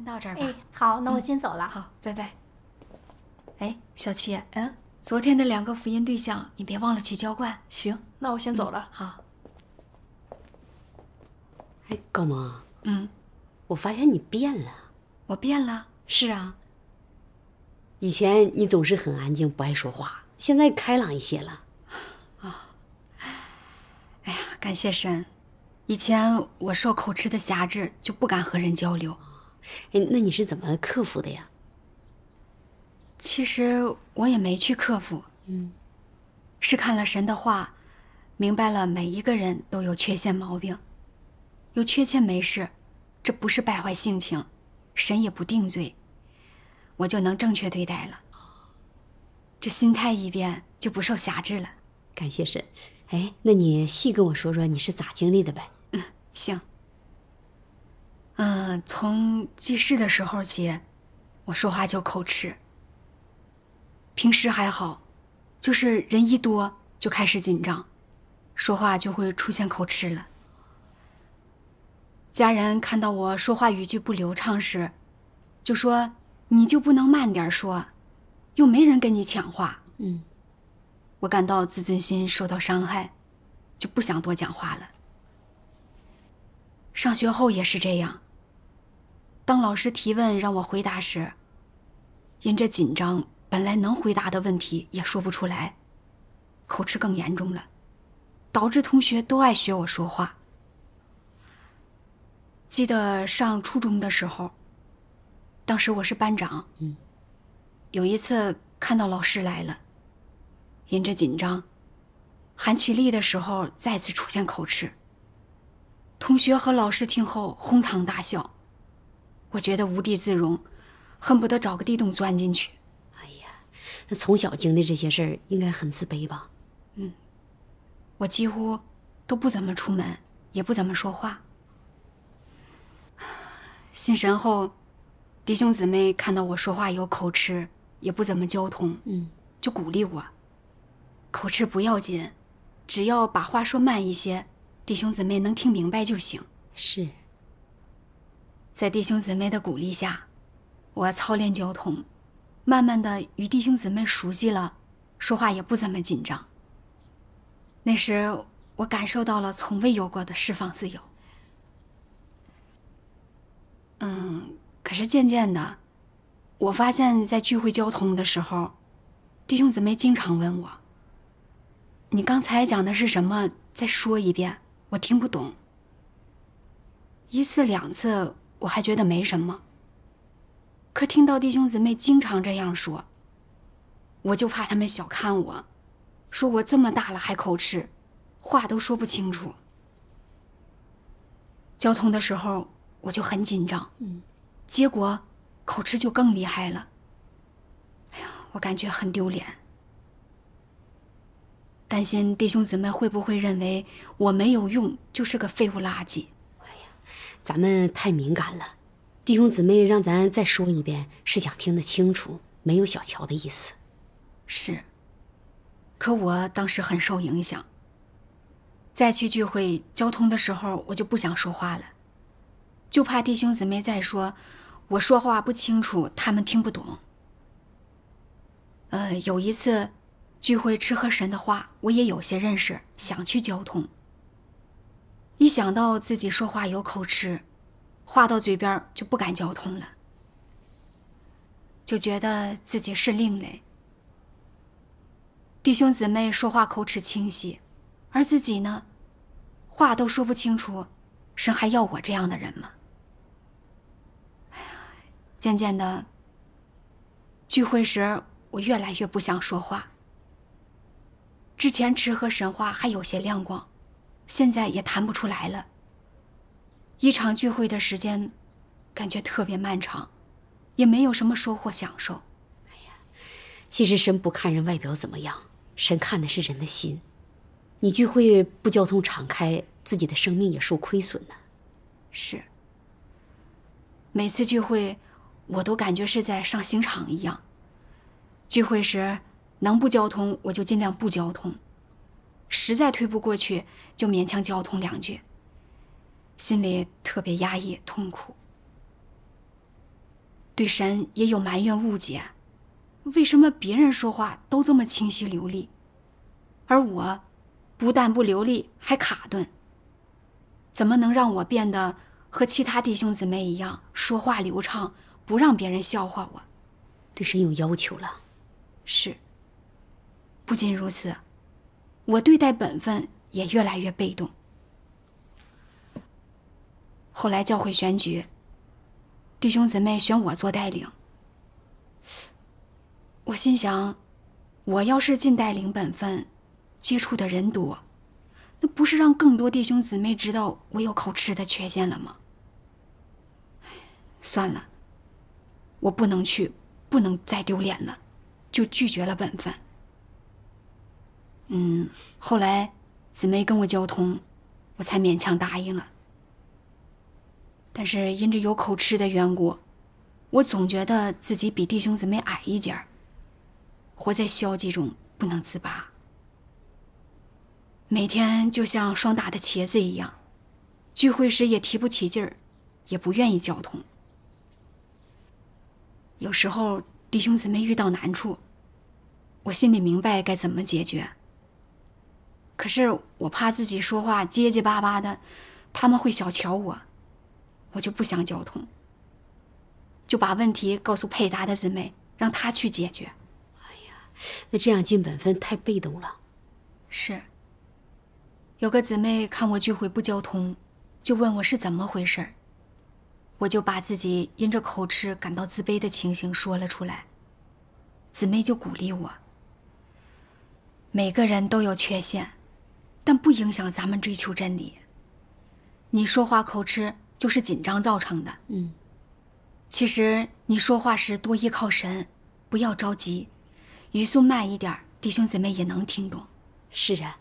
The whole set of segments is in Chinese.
先到这儿吧。哎，好，那我先走了。好，拜拜。哎，小七，嗯，昨天的两个福音对象，你别忘了去浇灌。行，那我先走了。好。哎，高萌，嗯，我发现你变了。我变了？是啊。以前你总是很安静，不爱说话，现在开朗一些了。啊。哎呀，感谢神！以前我受口吃的辖制，就不敢和人交流。哎，那你是怎么克服的呀？其实我也没去克服，嗯，是看了神的话，明白了每一个人都有缺陷毛病，有缺陷没事，这不是败坏性情，神也不定罪，我就能正确对待了。这心态一变就不受辖制了，感谢神。哎，那你细跟我说说你是咋经历的呗？嗯，行。嗯，从记事的时候起，我说话就口吃。平时还好，就是人一多就开始紧张，说话就会出现口吃了。家人看到我说话语句不流畅时，就说：“你就不能慢点说，又没人跟你抢话。”嗯，我感到自尊心受到伤害，就不想多讲话了。上学后也是这样。当老师提问让我回答时，因着紧张，本来能回答的问题也说不出来，口吃更严重了，导致同学都爱学我说话。记得上初中的时候，当时我是班长，有一次看到老师来了，因着紧张，喊起立的时候再次出现口吃，同学和老师听后哄堂大笑。我觉得无地自容，恨不得找个地洞钻进去。哎呀，那从小经历这些事儿，应该很自卑吧？嗯，我几乎都不怎么出门，也不怎么说话。信神后，弟兄姊妹看到我说话有口吃，也不怎么交通，嗯，就鼓励我，口吃不要紧，只要把话说慢一些，弟兄姊妹能听明白就行。是。在弟兄姊妹的鼓励下，我操练交通，慢慢的与弟兄姊妹熟悉了，说话也不怎么紧张。那时我感受到了从未有过的释放自由。嗯，可是渐渐的，我发现，在聚会交通的时候，弟兄姊妹经常问我：“你刚才讲的是什么？再说一遍，我听不懂。”一次两次。我还觉得没什么，可听到弟兄姊妹经常这样说，我就怕他们小看我，说我这么大了还口吃，话都说不清楚。交通的时候我就很紧张，嗯，结果口吃就更厉害了。哎呀，我感觉很丢脸，担心弟兄姊妹会不会认为我没有用，就是个废物垃圾。咱们太敏感了，弟兄姊妹让咱再说一遍，是想听得清楚，没有小瞧的意思。是，可我当时很受影响。再去聚会交通的时候，我就不想说话了，就怕弟兄姊妹再说，我说话不清楚，他们听不懂。呃，有一次聚会吃喝神的话，我也有些认识，想去交通。一想到自己说话有口吃，话到嘴边就不敢交通了，就觉得自己是另类。弟兄姊妹说话口齿清晰，而自己呢，话都说不清楚，神还要我这样的人吗？渐渐的，聚会时我越来越不想说话。之前吃喝神话还有些亮光。现在也谈不出来了。一场聚会的时间，感觉特别漫长，也没有什么收获享受。哎呀，其实神不看人外表怎么样，神看的是人的心。你聚会不交通敞开，自己的生命也受亏损呢。是。每次聚会，我都感觉是在上刑场一样。聚会时能不交通我就尽量不交通。实在推不过去，就勉强交通两句。心里特别压抑、痛苦，对神也有埋怨、误解。为什么别人说话都这么清晰流利，而我不但不流利，还卡顿？怎么能让我变得和其他弟兄姊妹一样，说话流畅，不让别人笑话我？对神有要求了。是。不仅如此。我对待本分也越来越被动。后来教会选举，弟兄姊妹选我做带领。我心想，我要是尽带领本分，接触的人多，那不是让更多弟兄姊妹知道我有口吃的缺陷了吗？算了，我不能去，不能再丢脸了，就拒绝了本分。嗯，后来姊妹跟我交通，我才勉强答应了。但是因着有口吃的缘故，我总觉得自己比弟兄姊妹矮一截儿，活在消极中不能自拔。每天就像霜打的茄子一样，聚会时也提不起劲儿，也不愿意交通。有时候弟兄姊妹遇到难处，我心里明白该怎么解决。可是我怕自己说话结结巴巴的，他们会小瞧我，我就不想交通，就把问题告诉配搭的姊妹，让她去解决。哎呀，那这样尽本分太被动了。是，有个姊妹看我聚会不交通，就问我是怎么回事，我就把自己因着口吃感到自卑的情形说了出来，姊妹就鼓励我，每个人都有缺陷。但不影响咱们追求真理。你说话口吃就是紧张造成的。嗯，其实你说话时多依靠神，不要着急，语速慢一点，弟兄姊妹也能听懂。是啊，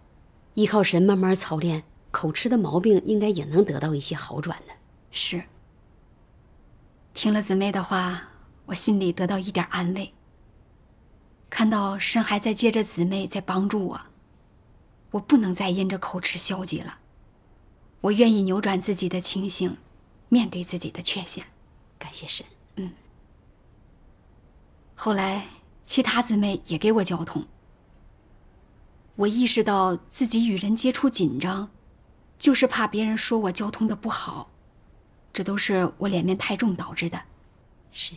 依靠神慢慢操练，口吃的毛病应该也能得到一些好转的。是。听了姊妹的话，我心里得到一点安慰。看到神还在借着姊妹在帮助我。我不能再因着口吃消极了，我愿意扭转自己的情形，面对自己的缺陷，感谢神。嗯。后来其他姊妹也给我交通。我意识到自己与人接触紧张，就是怕别人说我交通的不好，这都是我脸面太重导致的。是。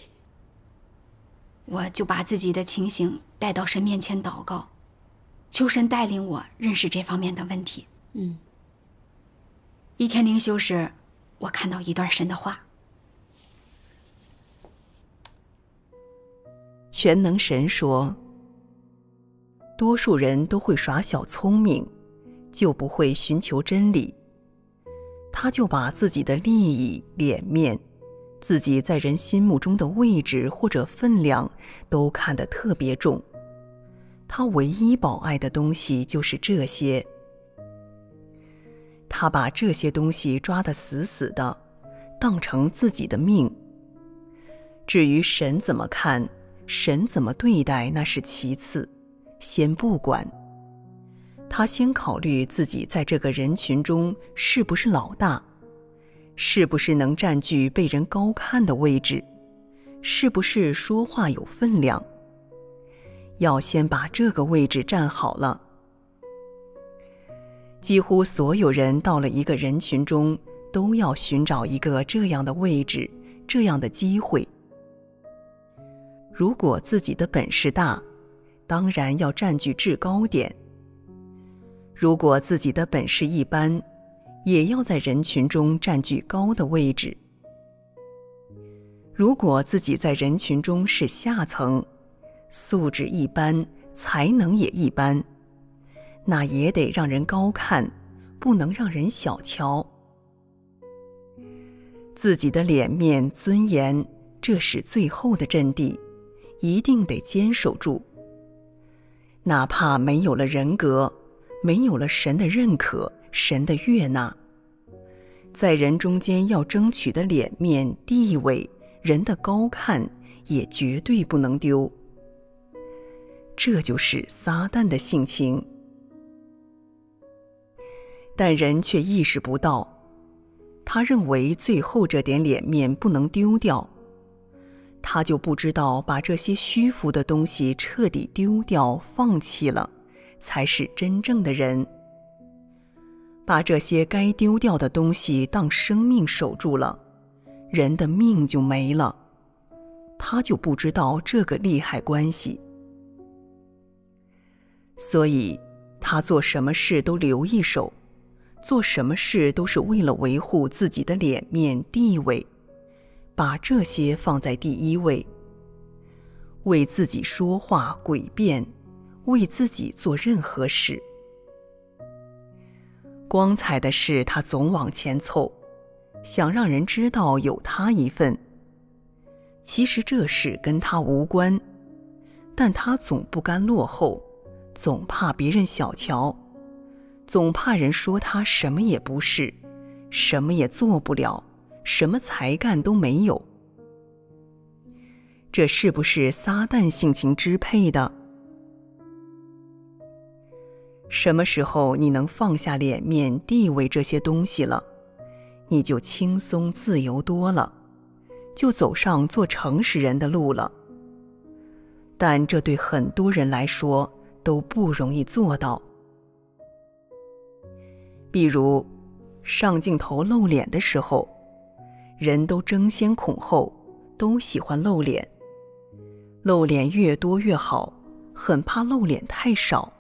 我就把自己的情形带到神面前祷告。秋神带领我认识这方面的问题。嗯，一天灵修时，我看到一段神的话。全能神说：“多数人都会耍小聪明，就不会寻求真理。他就把自己的利益、脸面、自己在人心目中的位置或者分量，都看得特别重。”他唯一保爱的东西就是这些，他把这些东西抓得死死的，当成自己的命。至于神怎么看，神怎么对待，那是其次，先不管。他先考虑自己在这个人群中是不是老大，是不是能占据被人高看的位置，是不是说话有分量。要先把这个位置站好了。几乎所有人到了一个人群中，都要寻找一个这样的位置，这样的机会。如果自己的本事大，当然要占据制高点；如果自己的本事一般，也要在人群中占据高的位置；如果自己在人群中是下层，素质一般，才能也一般，那也得让人高看，不能让人小瞧。自己的脸面、尊严，这是最后的阵地，一定得坚守住。哪怕没有了人格，没有了神的认可、神的悦纳，在人中间要争取的脸面、地位、人的高看，也绝对不能丢。这就是撒旦的性情，但人却意识不到。他认为最后这点脸面不能丢掉，他就不知道把这些虚浮的东西彻底丢掉、放弃了，才是真正的人。把这些该丢掉的东西当生命守住了，人的命就没了。他就不知道这个利害关系。所以，他做什么事都留一手，做什么事都是为了维护自己的脸面地位，把这些放在第一位，为自己说话诡辩，为自己做任何事。光彩的事他总往前凑，想让人知道有他一份。其实这事跟他无关，但他总不甘落后。总怕别人小瞧，总怕人说他什么也不是，什么也做不了，什么才干都没有。这是不是撒旦性情支配的？什么时候你能放下脸面、地位这些东西了，你就轻松、自由多了，就走上做诚实人的路了。但这对很多人来说。都不容易做到。比如，上镜头露脸的时候，人都争先恐后，都喜欢露脸，露脸越多越好，很怕露脸太少。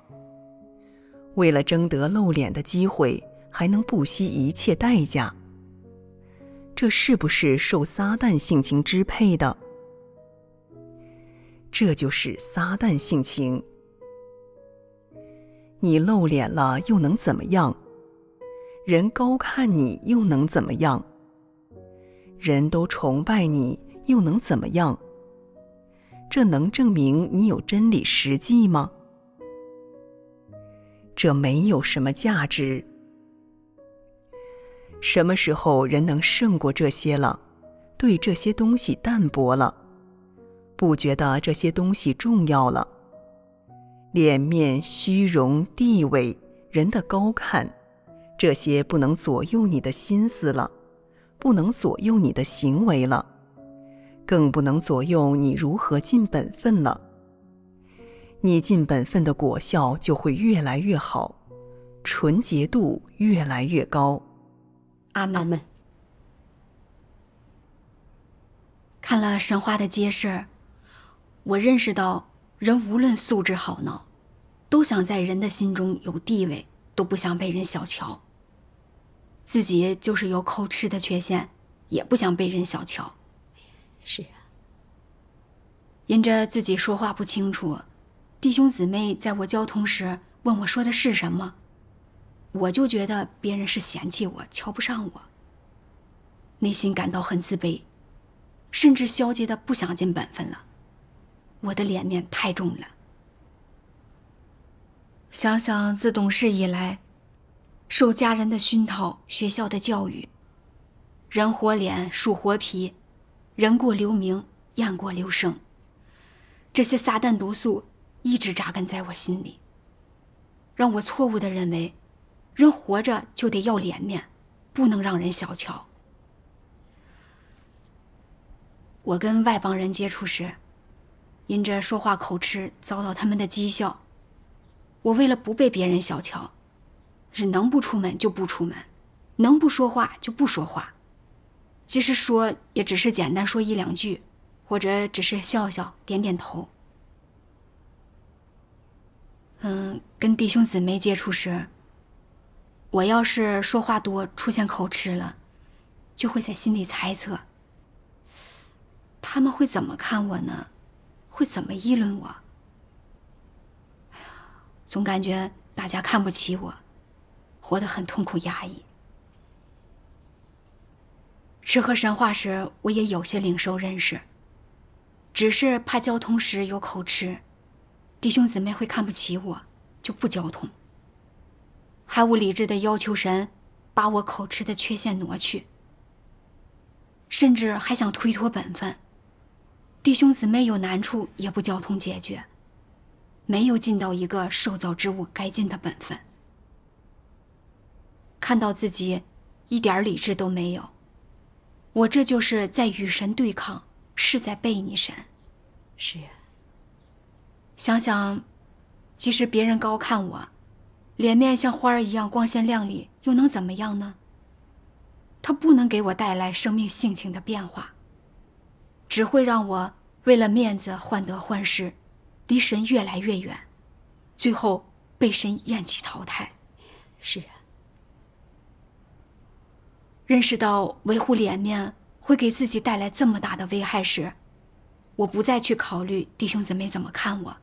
为了争得露脸的机会，还能不惜一切代价。这是不是受撒旦性情支配的？这就是撒旦性情。你露脸了又能怎么样？人高看你又能怎么样？人都崇拜你又能怎么样？这能证明你有真理实际吗？这没有什么价值。什么时候人能胜过这些了？对这些东西淡薄了，不觉得这些东西重要了？脸面、虚荣、地位、人的高看，这些不能左右你的心思了，不能左右你的行为了，更不能左右你如何尽本分了。你尽本分的果效就会越来越好，纯洁度越来越高。阿门。看了神话的揭示，我认识到。人无论素质好孬，都想在人的心中有地位，都不想被人小瞧。自己就是有口吃的缺陷，也不想被人小瞧。是啊，因着自己说话不清楚，弟兄姊妹在我交通时问我说的是什么，我就觉得别人是嫌弃我、瞧不上我，内心感到很自卑，甚至消极的不想尽本分了。我的脸面太重了。想想自懂事以来，受家人的熏陶、学校的教育，“人活脸，树活皮，人过留名，雁过留声”，这些撒旦毒素一直扎根在我心里，让我错误的认为，人活着就得要脸面，不能让人小瞧。我跟外邦人接触时，因着说话口吃，遭到他们的讥笑。我为了不被别人小瞧，是能不出门就不出门，能不说话就不说话，即使说，也只是简单说一两句，或者只是笑笑、点点头。嗯，跟弟兄姊妹接触时，我要是说话多，出现口吃了，就会在心里猜测，他们会怎么看我呢？会怎么议论我？总感觉大家看不起我，活得很痛苦压抑。吃喝神话时，我也有些领受认识，只是怕交通时有口吃，弟兄姊妹会看不起我，就不交通。还无理智的要求神把我口吃的缺陷挪去，甚至还想推脱本分。弟兄姊妹有难处也不交通解决，没有尽到一个受造之物该尽的本分。看到自己一点理智都没有，我这就是在与神对抗，是在背你神。是。呀。想想，即使别人高看我，脸面像花儿一样光鲜亮丽，又能怎么样呢？它不能给我带来生命性情的变化。只会让我为了面子患得患失，离神越来越远，最后被神厌弃淘汰。是啊。认识到维护脸面会给自己带来这么大的危害时，我不再去考虑弟兄姊妹怎么看我，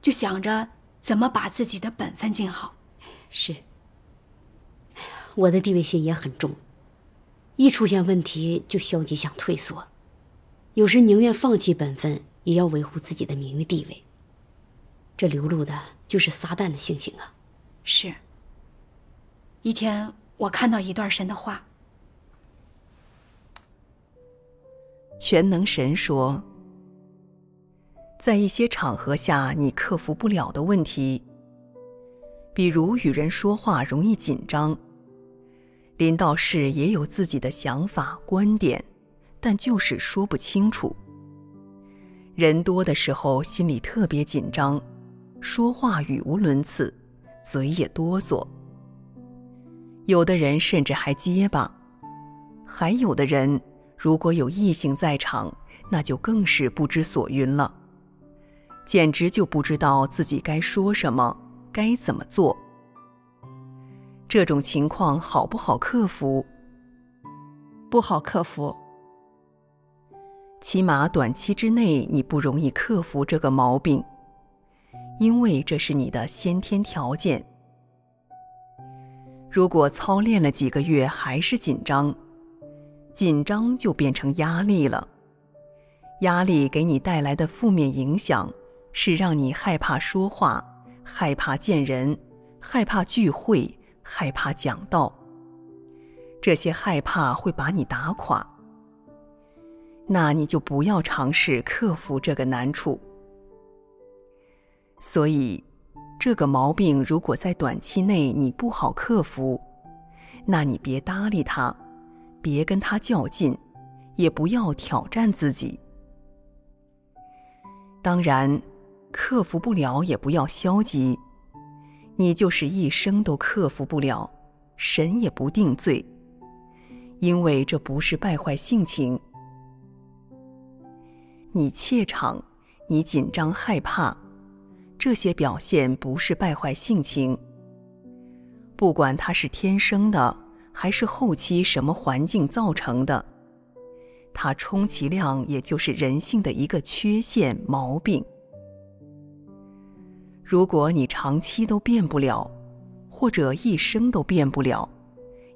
就想着怎么把自己的本分尽好。是。我的地位心也很重，一出现问题就消极想退缩。有时宁愿放弃本分，也要维护自己的名誉地位。这流露的就是撒旦的性情啊！是。一天，我看到一段神的话。全能神说：“在一些场合下，你克服不了的问题，比如与人说话容易紧张，临到事也有自己的想法观点。”但就是说不清楚。人多的时候，心里特别紧张，说话语无伦次，嘴也哆嗦。有的人甚至还结巴，还有的人如果有异性在场，那就更是不知所云了，简直就不知道自己该说什么，该怎么做。这种情况好不好克服？不好克服。起码短期之内，你不容易克服这个毛病，因为这是你的先天条件。如果操练了几个月还是紧张，紧张就变成压力了。压力给你带来的负面影响，是让你害怕说话、害怕见人、害怕聚会、害怕讲道。这些害怕会把你打垮。那你就不要尝试克服这个难处。所以，这个毛病如果在短期内你不好克服，那你别搭理他，别跟他较劲，也不要挑战自己。当然，克服不了也不要消极，你就是一生都克服不了，神也不定罪，因为这不是败坏性情。你怯场，你紧张害怕，这些表现不是败坏性情。不管他是天生的，还是后期什么环境造成的，他充其量也就是人性的一个缺陷毛病。如果你长期都变不了，或者一生都变不了，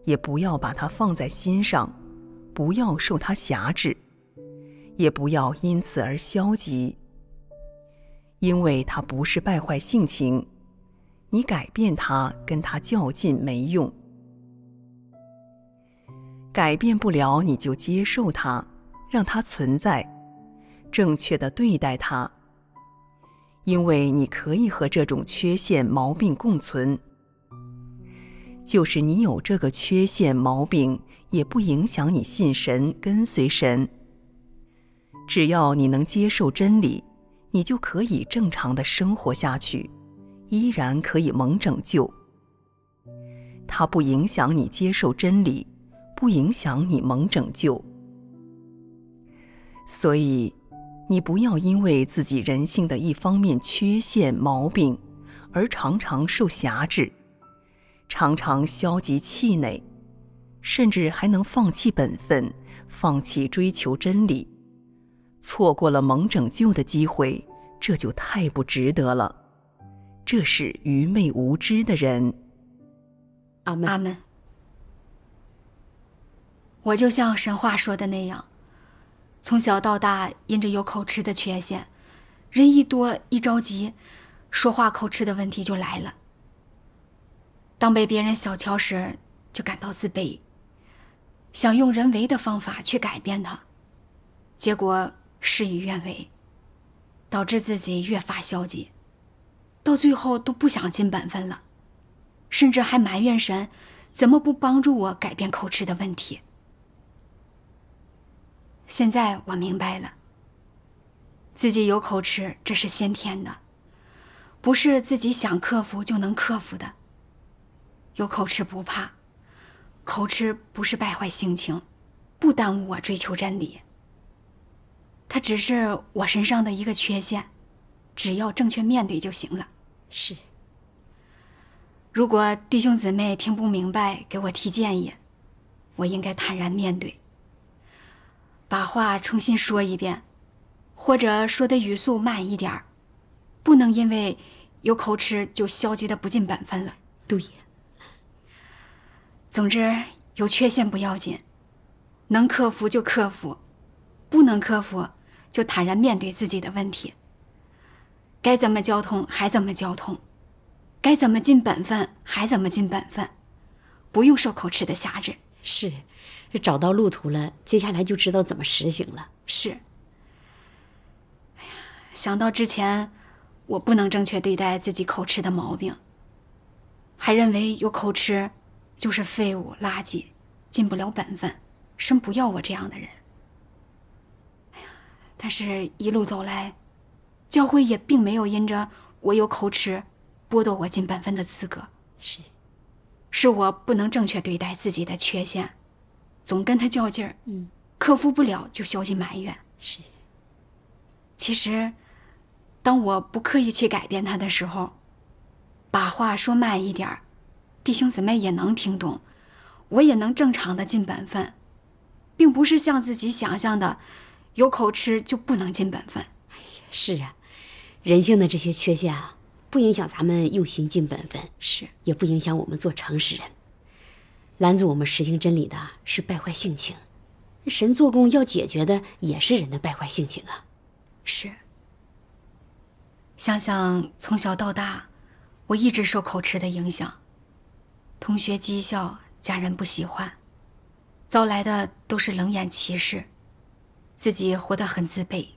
也不要把它放在心上，不要受它辖制。也不要因此而消极，因为他不是败坏性情，你改变他跟他较劲没用，改变不了你就接受他，让他存在，正确的对待他，因为你可以和这种缺陷毛病共存，就是你有这个缺陷毛病，也不影响你信神跟随神。只要你能接受真理，你就可以正常的生活下去，依然可以蒙拯救。它不影响你接受真理，不影响你蒙拯救。所以，你不要因为自己人性的一方面缺陷毛病，而常常受辖制，常常消极气馁，甚至还能放弃本分，放弃追求真理。错过了蒙拯救的机会，这就太不值得了。这是愚昧无知的人。阿门阿门。我就像神话说的那样，从小到大因着有口吃的缺陷，人一多一着急，说话口吃的问题就来了。当被别人小瞧时，就感到自卑，想用人为的方法去改变它，结果。事与愿违，导致自己越发消极，到最后都不想尽本分了，甚至还埋怨神，怎么不帮助我改变口吃的问题？现在我明白了，自己有口吃这是先天的，不是自己想克服就能克服的。有口吃不怕，口吃不是败坏性情，不耽误我追求真理。它只是我身上的一个缺陷，只要正确面对就行了。是。如果弟兄姊妹听不明白，给我提建议，我应该坦然面对，把话重新说一遍，或者说的语速慢一点。不能因为有口吃就消极的不尽本分了，对。总之，有缺陷不要紧，能克服就克服，不能克服。就坦然面对自己的问题。该怎么交通还怎么交通，该怎么尽本分还怎么尽本分，不用受口吃的限制。是，找到路途了，接下来就知道怎么实行了。是。哎呀，想到之前我不能正确对待自己口吃的毛病，还认为有口吃就是废物垃圾，尽不了本分，生不要我这样的人。但是，一路走来，教会也并没有因着我有口吃，剥夺我尽本分的资格。是，是我不能正确对待自己的缺陷，总跟他较劲儿，克服不了就消极埋怨。是。其实，当我不刻意去改变他的时候，把话说慢一点，弟兄姊妹也能听懂，我也能正常的尽本分，并不是像自己想象的。有口吃就不能尽本分。哎呀，是啊，人性的这些缺陷啊，不影响咱们用心尽本分，是也不影响我们做诚实人。拦阻我们实行真理的，是败坏性情；神做工要解决的，也是人的败坏性情啊。是。想想从小到大，我一直受口吃的影响，同学讥笑，家人不喜欢，遭来的都是冷眼歧视。自己活得很自卑，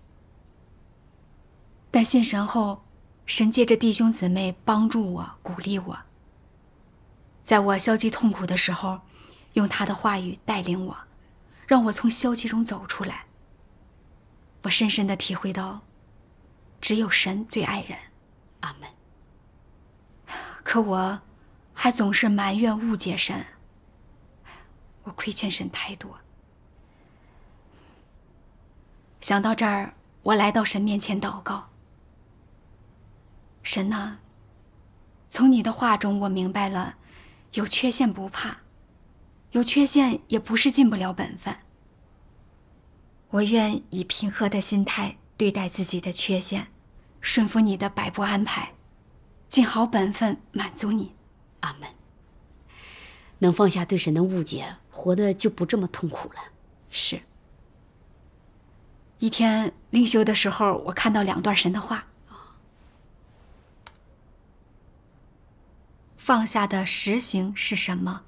但信神后，神借着弟兄姊妹帮助我、鼓励我，在我消极痛苦的时候，用他的话语带领我，让我从消极中走出来。我深深的体会到，只有神最爱人，阿门。可我，还总是埋怨误解神，我亏欠神太多。想到这儿，我来到神面前祷告。神呐，从你的话中我明白了，有缺陷不怕，有缺陷也不是尽不了本分。我愿以平和的心态对待自己的缺陷，顺服你的摆布安排，尽好本分，满足你。阿门。能放下对神的误解，活的就不这么痛苦了。是。一天灵修的时候，我看到两段神的话。放下的实行是什么？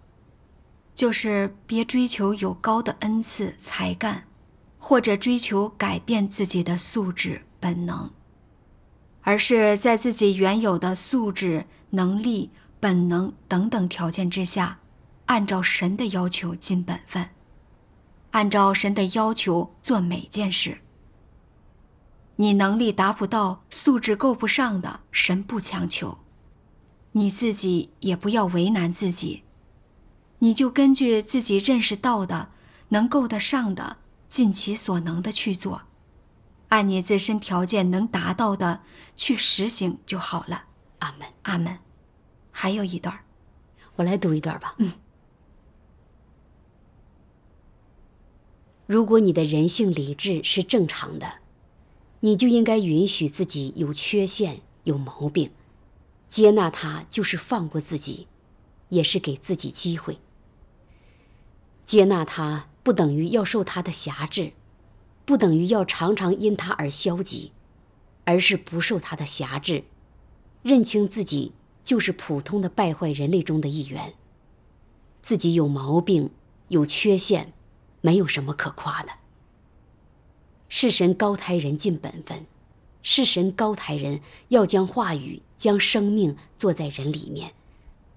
就是别追求有高的恩赐才干，或者追求改变自己的素质本能，而是在自己原有的素质、能力、本能等等条件之下，按照神的要求尽本分，按照神的要求做每件事。你能力达不到，素质够不上的，神不强求，你自己也不要为难自己，你就根据自己认识到的、能够得上的，尽其所能的去做，按你自身条件能达到的去实行就好了。阿门，阿门。还有一段，我来读一段吧。嗯，如果你的人性理智是正常的。你就应该允许自己有缺陷、有毛病，接纳他就是放过自己，也是给自己机会。接纳他不等于要受他的辖制，不等于要常常因他而消极，而是不受他的辖制，认清自己就是普通的败坏人类中的一员。自己有毛病、有缺陷，没有什么可夸的。是神高抬人尽本分，是神高抬人要将话语、将生命做在人里面，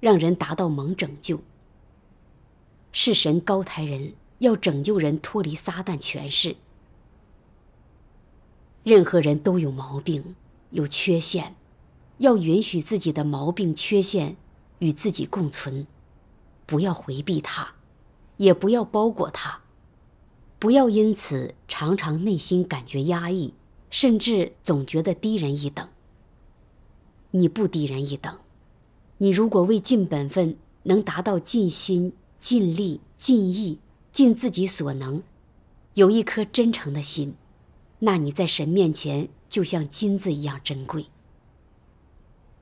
让人达到蒙拯救。是神高抬人要拯救人脱离撒旦权势。任何人都有毛病，有缺陷，要允许自己的毛病、缺陷与自己共存，不要回避它，也不要包裹它。不要因此常常内心感觉压抑，甚至总觉得低人一等。你不低人一等，你如果为尽本分能达到尽心、尽力、尽意、尽自己所能，有一颗真诚的心，那你在神面前就像金子一样珍贵。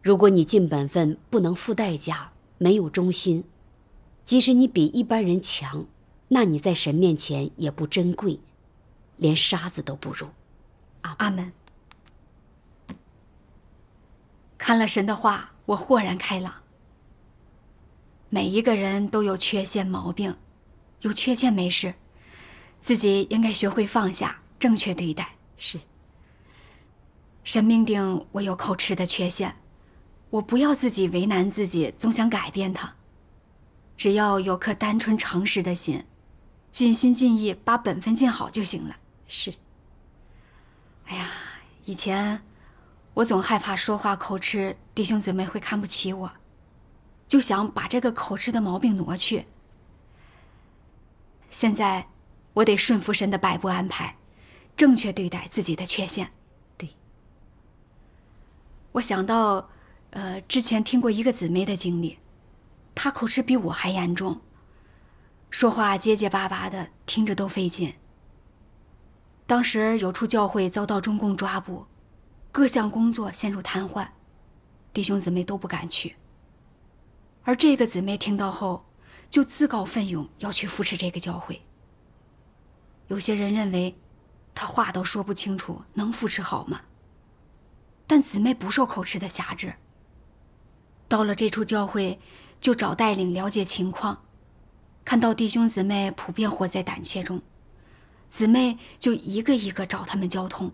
如果你尽本分不能付代价，没有忠心，即使你比一般人强。那你在神面前也不珍贵，连沙子都不如。阿门。看了神的话，我豁然开朗。每一个人都有缺陷毛病，有缺陷没事，自己应该学会放下，正确对待。是。神命定我有口吃的缺陷，我不要自己为难自己，总想改变它。只要有颗单纯诚实的心。尽心尽意，把本分尽好就行了。是。哎呀，以前我总害怕说话口吃，弟兄姊妹会看不起我，就想把这个口吃的毛病挪去。现在我得顺服神的摆布安排，正确对待自己的缺陷。对，我想到，呃，之前听过一个姊妹的经历，她口吃比我还严重。说话结结巴巴的，听着都费劲。当时有处教会遭到中共抓捕，各项工作陷入瘫痪，弟兄姊妹都不敢去。而这个姊妹听到后，就自告奋勇要去扶持这个教会。有些人认为，他话都说不清楚，能扶持好吗？但姊妹不受口吃的限制。到了这处教会，就找带领了解情况。看到弟兄姊妹普遍活在胆怯中，姊妹就一个一个找他们交通。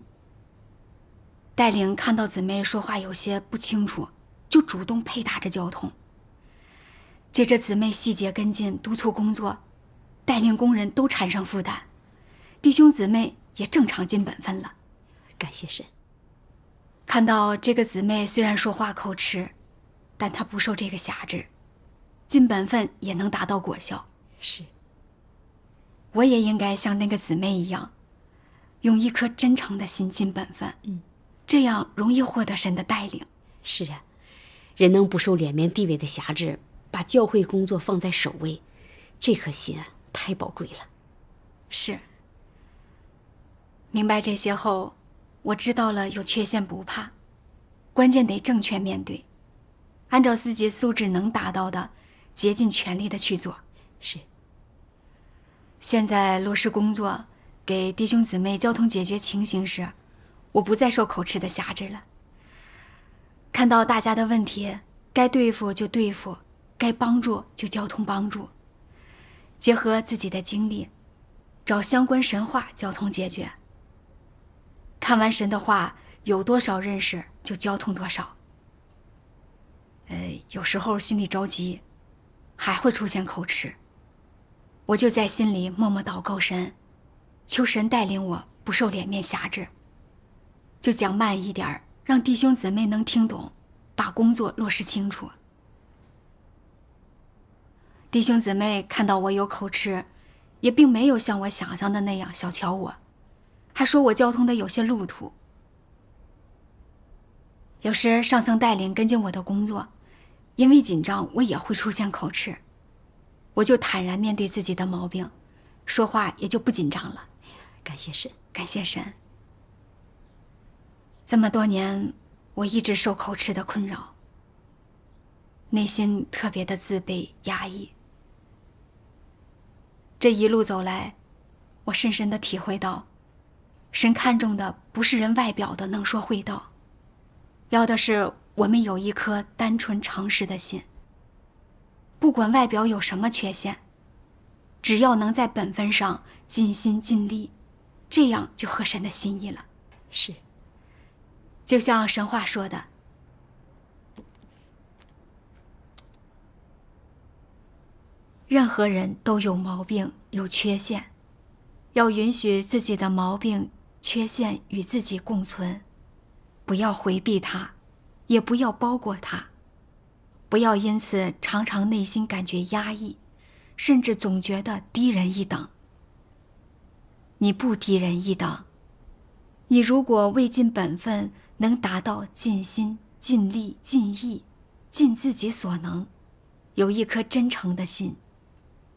戴玲看到姊妹说话有些不清楚，就主动配搭着交通。接着姊妹细节跟进督促工作，带领工人都产生负担，弟兄姊妹也正常尽本分了。感谢神。看到这个姊妹虽然说话口吃，但她不受这个辖制，尽本分也能达到果效。是。我也应该像那个姊妹一样，用一颗真诚的心尽本分。嗯，这样容易获得神的带领。是啊，人能不受脸面地位的辖制，把教会工作放在首位，这颗心啊，太宝贵了。是。明白这些后，我知道了有缺陷不怕，关键得正确面对，按照自己素质能达到的，竭尽全力的去做。是。现在落实工作，给弟兄姊妹交通解决情形时，我不再受口吃的辖制了。看到大家的问题，该对付就对付，该帮助就交通帮助，结合自己的经历，找相关神话交通解决。看完神的话，有多少认识就交通多少。呃，有时候心里着急，还会出现口吃。我就在心里默默祷告神，求神带领我不受脸面辖制。就讲慢一点，让弟兄姊妹能听懂，把工作落实清楚。弟兄姊妹看到我有口吃，也并没有像我想象的那样小瞧我，还说我交通的有些路途。有时上层带领跟进我的工作，因为紧张，我也会出现口吃。我就坦然面对自己的毛病，说话也就不紧张了。感谢神，感谢神。这么多年，我一直受口吃的困扰，内心特别的自卑压抑。这一路走来，我深深的体会到，神看重的不是人外表的能说会道，要的是我们有一颗单纯诚实的心。不管外表有什么缺陷，只要能在本分上尽心尽力，这样就合神的心意了。是，就像神话说的，任何人都有毛病有缺陷，要允许自己的毛病缺陷与自己共存，不要回避它，也不要包裹它。不要因此常常内心感觉压抑，甚至总觉得低人一等。你不低人一等，你如果未尽本分，能达到尽心、尽力、尽意、尽自己所能，有一颗真诚的心，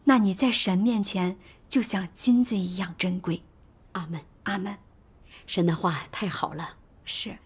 那你在神面前就像金子一样珍贵。阿门，阿门。神的话太好了。是。